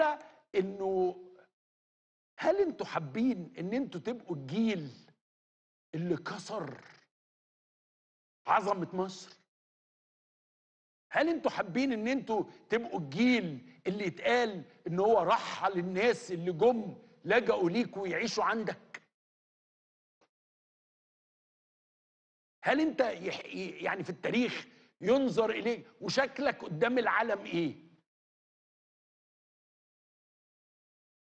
الفكره انه هل انتوا حابين ان انتوا تبقوا الجيل اللي كسر عظمه مصر هل انتوا حابين ان انتوا تبقوا الجيل اللي يتقال ان هو رحل الناس اللي جم لجأوا ليك ويعيشوا عندك هل انت يعني في التاريخ ينظر اليك وشكلك قدام العالم ايه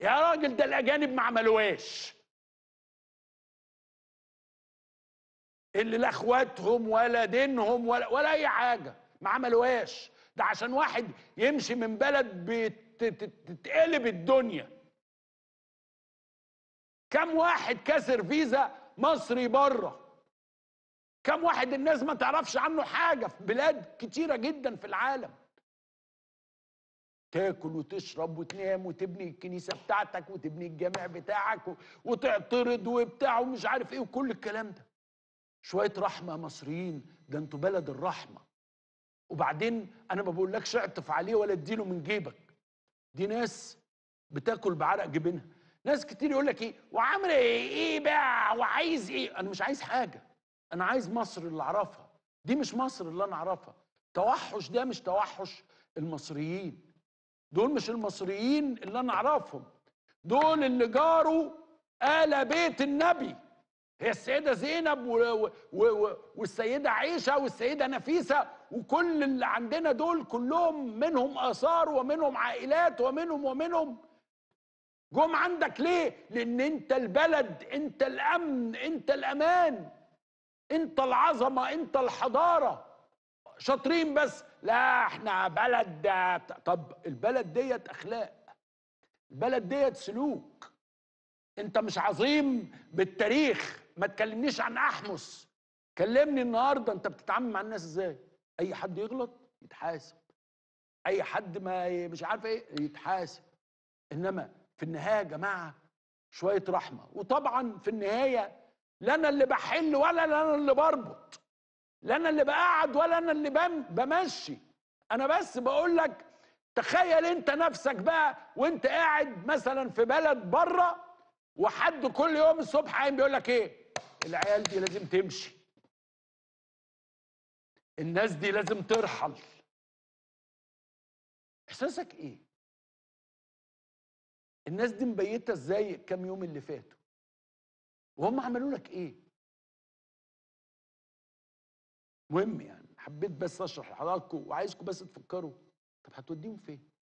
يا راجل ده الاجانب ما عملوهاش اللي لا اخواتهم ولا دينهم ولا, ولا اي حاجه ما عملوهاش ده عشان واحد يمشي من بلد بتتقلب الدنيا كم واحد كسر فيزا مصري بره كم واحد الناس ما تعرفش عنه حاجه في بلاد كتيره جدا في العالم تاكل وتشرب وتنام وتبني الكنيسه بتاعتك وتبني الجامع بتاعك وتعترض وبتاع ومش عارف ايه وكل الكلام ده شويه رحمه مصريين ده انتوا بلد الرحمه وبعدين انا ما بقولكش اعطف عليه ولا اديله من جيبك دي ناس بتاكل بعرق جبينها ناس كتير يقول لك ايه وعامل ايه بقى وعايز ايه انا مش عايز حاجه انا عايز مصر اللي اعرفها دي مش مصر اللي انا اعرفها توحش ده مش توحش المصريين دول مش المصريين اللي انا اعرفهم دول اللي جاروا آل بيت النبي هي السيدة زينب و... و... و... والسيدة عائشة والسيدة نفيسة وكل اللي عندنا دول كلهم منهم آثار ومنهم عائلات ومنهم ومنهم جم عندك ليه؟ لأن أنت البلد أنت الأمن أنت الأمان أنت العظمة أنت الحضارة شاطرين بس لا احنا بلد طب البلد ديت اخلاق البلد ديت سلوك انت مش عظيم بالتاريخ ما تكلمنيش عن احمس كلمني النهارده انت بتتعامل مع الناس ازاي اي حد يغلط يتحاسب اي حد ما مش عارف ايه يتحاسب انما في النهايه يا جماعه شويه رحمه وطبعا في النهايه لا انا اللي بحل ولا انا اللي بربط لا انا اللي بقعد ولا انا اللي بمشي انا بس بقول لك تخيل انت نفسك بقى وانت قاعد مثلا في بلد بره وحد كل يوم الصبح قايم بيقول لك ايه العيال دي لازم تمشي الناس دي لازم ترحل احساسك ايه الناس دي مبيته ازاي الكام يوم اللي فاتوا وهم عملوا لك ايه مهم يعني حبيت بس اشرح لحضراتكم وعايزكم بس تفكروا طب هتوديهم فين؟